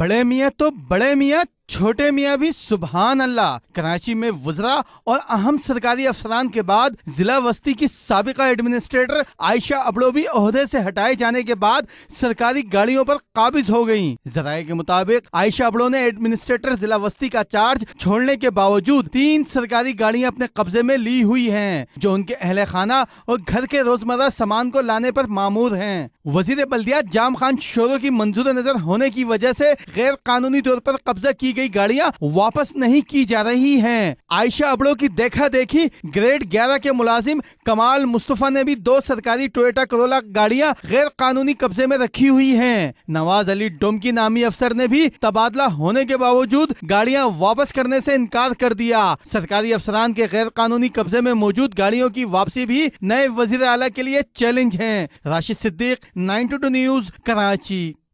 बड़े मियाँ तो बड़े मियाँ छोटे मियाँ भी सुबहान अल्लाह कराची में वजरा और अहम सरकारी अफसरान के बाद जिला वस्ती की सबका एडमिनिस्ट्रेटर आयशा भी अहदे से हटाए जाने के बाद सरकारी गाड़ियों पर काबिज हो गयी जराये के मुताबिक आयशा अबड़ो ने एडमिनिस्ट्रेटर जिला वस्ती का चार्ज छोड़ने के बावजूद तीन सरकारी गाड़ियाँ अपने कब्जे में ली हुई है जो उनके अहल खाना और घर के रोजमर्रा सामान को लाने आरोप मामूर है वजीर बल्दियात जाम खान शोरों की मंजूर नजर होने की वजह ऐसी गैर कानूनी तौर आरोप कब्जा की गई गाड़ियां वापस नहीं की जा रही हैं। आयशा अबड़ो की देखा देखी ग्रेड 11 के मुलाजिम कमाल मुस्तफा ने भी दो सरकारी टोयोटा करोला गाड़ियां गैर कानूनी कब्जे में रखी हुई हैं। नवाज अली डोमकी नामी अफसर ने भी तबादला होने के बावजूद गाड़िया वापस करने ऐसी इनकार कर दिया सरकारी अफसरान के गैर कानूनी कब्जे में मौजूद गाड़ियों की वापसी भी नए वजीर अला के लिए चैलेंज है Rashid Siddique nine two two news Karachi